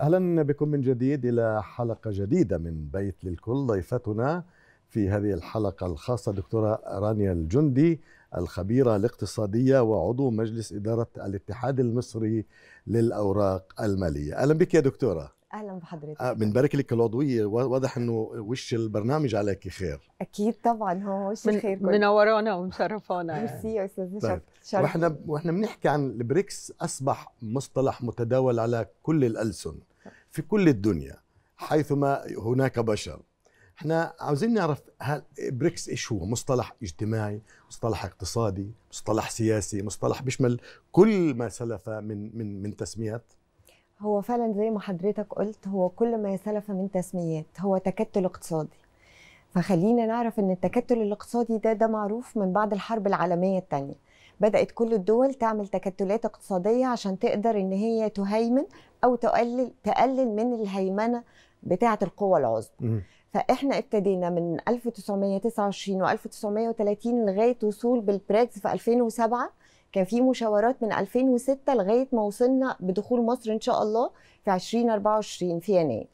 اهلا بكم من جديد الى حلقه جديده من بيت للكل ضيفتنا في هذه الحلقه الخاصه دكتوره رانيا الجندي الخبيره الاقتصاديه وعضو مجلس اداره الاتحاد المصري للاوراق الماليه اهلا بك يا دكتوره بحضرتك آه بنبارك لك العضويه واضح انه وش البرنامج عليك خير اكيد طبعا هو وش من الخير منورانا ومشرفانا يعني. ميرسي يا استاذ شرف طيب، واحنا واحنا بنحكي عن البريكس اصبح مصطلح متداول على كل الالسن في كل الدنيا حيثما هناك بشر احنا عاوزين نعرف هل بريكس ايش هو مصطلح اجتماعي مصطلح اقتصادي مصطلح سياسي مصطلح بيشمل كل ما سلف من من من تسميات هو فعلا زي ما حضرتك قلت هو كل ما سلف من تسميات هو تكتل اقتصادي فخلينا نعرف ان التكتل الاقتصادي ده ده معروف من بعد الحرب العالميه الثانيه بدات كل الدول تعمل تكتلات اقتصاديه عشان تقدر ان هي تهيمن او تقلل تقلل من الهيمنه بتاعه القوى العظمى فاحنا ابتدينا من 1929 و1930 لغايه وصول بالبريكس في 2007 كان في مشاورات من 2006 لغايه ما وصلنا بدخول مصر ان شاء الله في 2024 في يناير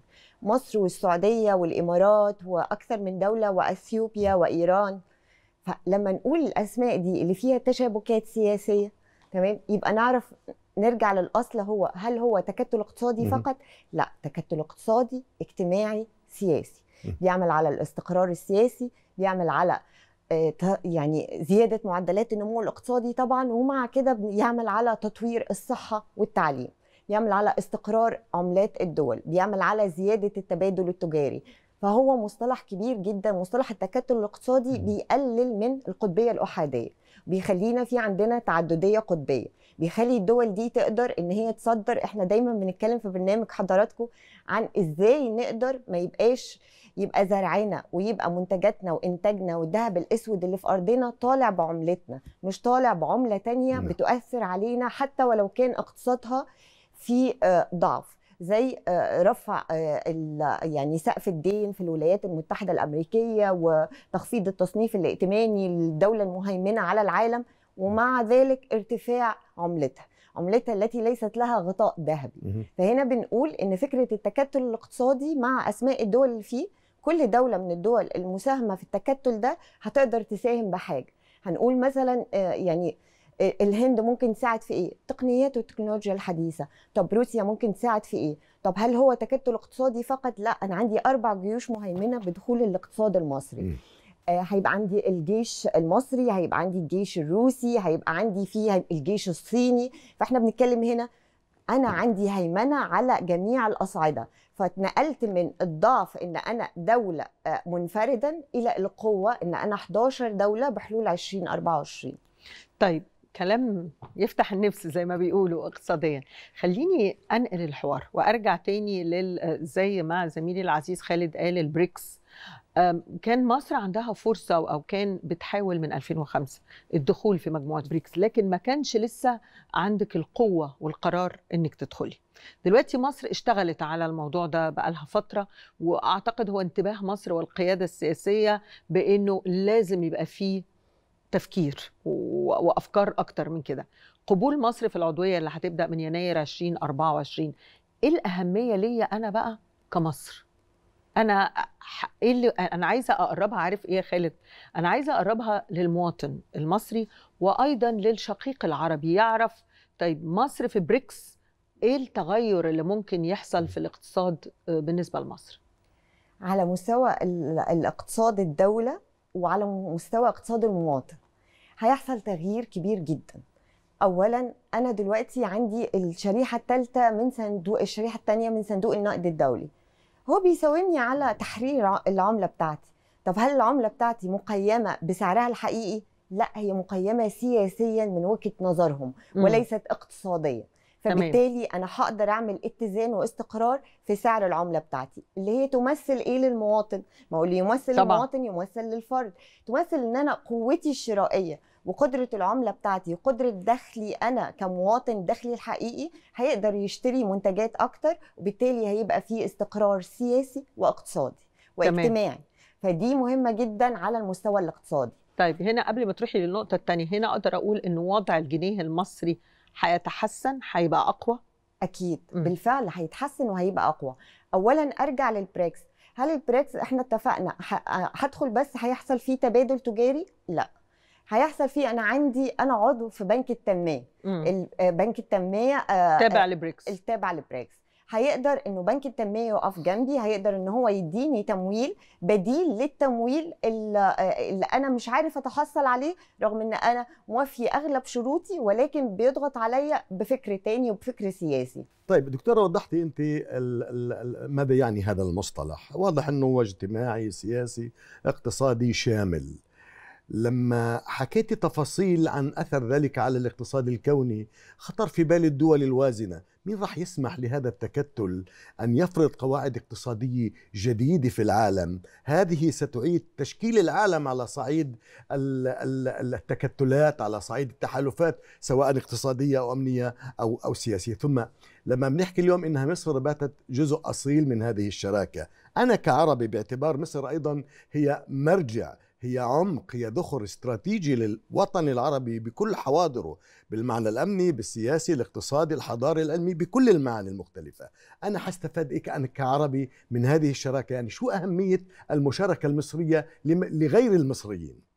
مصر والسعوديه والامارات واكثر من دوله واثيوبيا وايران فلما نقول الاسماء دي اللي فيها تشابكات سياسيه تمام يبقى نعرف نرجع للاصل هو هل هو تكتل اقتصادي فقط؟ لا تكتل اقتصادي اجتماعي سياسي بيعمل على الاستقرار السياسي بيعمل على آه، يعني زياده معدلات النمو الاقتصادي طبعا ومع كده بيعمل على تطوير الصحه والتعليم بيعمل على استقرار عملات الدول بيعمل على زياده التبادل التجاري فهو مصطلح كبير جدا مصطلح التكتل الاقتصادي بيقلل من القطبيه الاحاديه بيخلينا في عندنا تعدديه قطبيه بيخلي الدول دي تقدر ان هي تصدر احنا دايما بنتكلم في برنامج حضراتكم عن ازاي نقدر ما يبقاش يبقى زرعنا ويبقى منتجاتنا وانتاجنا والذهب الاسود اللي في ارضنا طالع بعملتنا مش طالع بعمله تانية نعم. بتؤثر علينا حتى ولو كان اقتصادها في آه، ضعف زي آه، رفع آه، يعني سقف الدين في الولايات المتحده الامريكيه وتخفيض التصنيف الائتماني للدوله المهيمنه على العالم ومع ذلك ارتفاع عملتها عملتها التي ليست لها غطاء ذهبي فهنا بنقول ان فكره التكتل الاقتصادي مع اسماء الدول اللي فيه كل دوله من الدول المساهمه في التكتل ده هتقدر تساهم بحاجه هنقول مثلا آه، يعني آه، الهند ممكن تساعد في ايه؟ تقنيات والتكنولوجيا الحديثه، طب روسيا ممكن تساعد في ايه؟ طب هل هو تكتل اقتصادي فقط؟ لا انا عندي اربع جيوش مهيمنه بدخول الاقتصاد المصري. آه، هيبقى عندي الجيش المصري هيبقى عندي الجيش الروسي هيبقى عندي فيه الجيش الصيني فاحنا بنتكلم هنا انا عندي هيمنه على جميع الاصعده فاتنقلت من الضعف ان انا دوله آه، منفردا الى القوه ان انا 11 دوله بحلول 2024 طيب كلام يفتح النفس زي ما بيقولوا اقتصاديا خليني انقل الحوار وارجع تاني لل آه، زي ما زميلي العزيز خالد قال البريكس كان مصر عندها فرصة أو كان بتحاول من 2005 الدخول في مجموعة بريكس لكن ما كانش لسه عندك القوة والقرار إنك تدخلي دلوقتي مصر اشتغلت على الموضوع ده بقالها فترة وأعتقد هو انتباه مصر والقيادة السياسية بأنه لازم يبقى فيه تفكير وأفكار أكتر من كده قبول مصر في العضوية اللي هتبدأ من يناير 2024 إيه الأهمية ليا أنا بقى كمصر؟ انا ايه اللي انا عايزه اقربها عارف ايه يا خالد انا عايزه اقربها للمواطن المصري وايضا للشقيق العربي يعرف طيب مصر في بريكس ايه التغير اللي ممكن يحصل في الاقتصاد آه، بالنسبه لمصر على مستوى الاقتصاد الدوله وعلى مستوى اقتصاد المواطن هيحصل تغيير كبير جدا اولا انا دلوقتي عندي الشريحه الثالثه من صندوق الشريحه الثانيه من صندوق النقد الدولي هو بيساومني على تحرير العمله بتاعتي طب هل العمله بتاعتي مقيمه بسعرها الحقيقي لا هي مقيمه سياسيا من وجهه نظرهم وليست اقتصاديا فبالتالي انا هقدر اعمل اتزان واستقرار في سعر العمله بتاعتي اللي هي تمثل ايه للمواطن ما هو اللي يمثل طبعا. المواطن يمثل للفرد تمثل ان انا قوتي الشرائيه وقدره العمله بتاعتي وقدره دخلي انا كمواطن دخلي الحقيقي هيقدر يشتري منتجات اكتر وبالتالي هيبقى في استقرار سياسي واقتصادي واجتماعي تمام. فدي مهمه جدا على المستوى الاقتصادي طيب هنا قبل ما تروحي للنقطه الثانيه هنا اقدر اقول ان وضع الجنيه المصري هيتحسن هيبقى اقوى اكيد م. بالفعل هيتحسن وهيبقى اقوى اولا ارجع للبريكس هل البريكس احنا اتفقنا هدخل بس هيحصل فيه تبادل تجاري لا هيحصل فيه انا عندي انا عضو في بنك التنميه آه، بنك التنميه آه، آه، تابع لبريكس التابع لبريكس هيقدر انه بنك التنميه يقف جنبي هيقدر ان هو يديني تمويل بديل للتمويل اللي انا مش عارف اتحصل عليه رغم ان انا موافي اغلب شروطي ولكن بيضغط عليا بفكر تاني وبفكر سياسي طيب دكتوره وضحتي انت ماذا يعني هذا المصطلح واضح انه هو اجتماعي سياسي اقتصادي شامل لما حكيت تفاصيل عن أثر ذلك على الاقتصاد الكوني خطر في بالي الدول الوازنة مين راح يسمح لهذا التكتل أن يفرض قواعد اقتصادية جديدة في العالم هذه ستعيد تشكيل العالم على صعيد التكتلات على صعيد التحالفات سواء اقتصادية أو أمنية أو, أو سياسية ثم لما بنحكي اليوم إنها مصر باتت جزء أصيل من هذه الشراكة أنا كعربي باعتبار مصر أيضا هي مرجع هي عمق هي ذخر استراتيجي للوطن العربي بكل حواضره بالمعنى الامني بالسياسي الاقتصادي الحضاري العلمي بكل المعاني المختلفه انا حستفاد ايه كأنا كعربي من هذه الشراكه يعني شو اهميه المشاركه المصريه لغير المصريين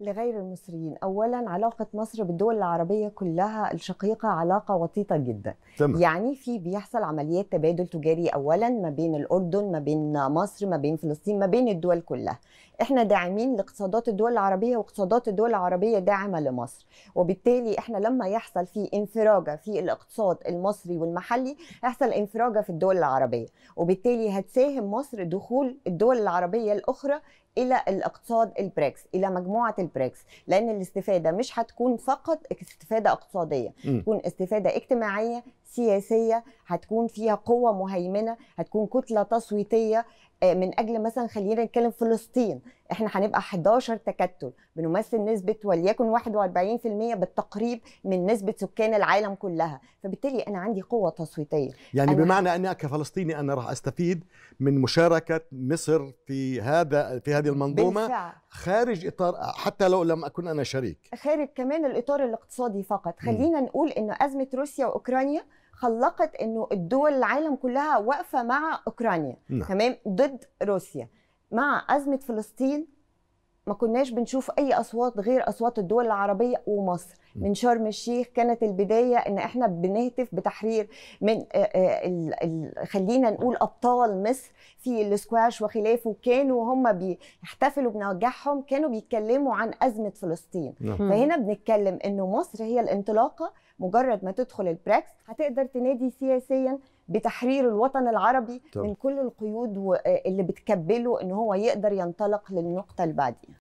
لغير المصريين اولا علاقه مصر بالدول العربيه كلها الشقيقه علاقه وطيده جدا تمام. يعني في بيحصل عمليات تبادل تجاري اولا ما بين الاردن ما بين مصر ما بين فلسطين ما بين الدول كلها احنا داعمين لاقتصادات الدول العربيه واقتصادات الدول العربيه داعمه لمصر وبالتالي احنا لما يحصل في انفراجه في الاقتصاد المصري والمحلي يحصل انفراجه في الدول العربيه وبالتالي هتساهم مصر دخول الدول العربيه الاخرى الى الاقتصاد البريكس الى مجموعه البريكس لان الاستفاده مش هتكون فقط استفاده اقتصاديه م. تكون استفاده اجتماعيه سياسيه هتكون فيها قوه مهيمنه هتكون كتله تصويتيه آه، من اجل مثلا خلينا نتكلم فلسطين احنا هنبقى 11 تكتل بنمثل نسبه وليكن 41% بالتقريب من نسبه سكان العالم كلها فبالتالي انا عندي قوه تصويتيه يعني أنا بمعنى اني كفلسطيني انا راح استفيد من مشاركه مصر في هذا في هذه المنظومه بالفعل. خارج اطار حتى لو لم اكن انا شريك خارج كمان الاطار الاقتصادي فقط خلينا م. نقول ان ازمه روسيا واوكرانيا خلقت انه الدول العالم كلها واقفه مع اوكرانيا لا. نعم. تمام ضد روسيا مع ازمه فلسطين ما كناش بنشوف اي اصوات غير اصوات الدول العربيه ومصر من شرم الشيخ كانت البدايه ان احنا بنهتف بتحرير من آه، آه، خلينا نقول ابطال مصر في السكواش وخلافه كانوا هم بيحتفلوا بنجاحهم كانوا بيتكلموا عن ازمه فلسطين نعم. فهنا بنتكلم انه مصر هي الانطلاقه مجرد ما تدخل البراكس هتقدر تنادي سياسيا بتحرير الوطن العربي طب. من كل القيود آه، اللي بتكبله ان هو يقدر ينطلق للنقطه اللي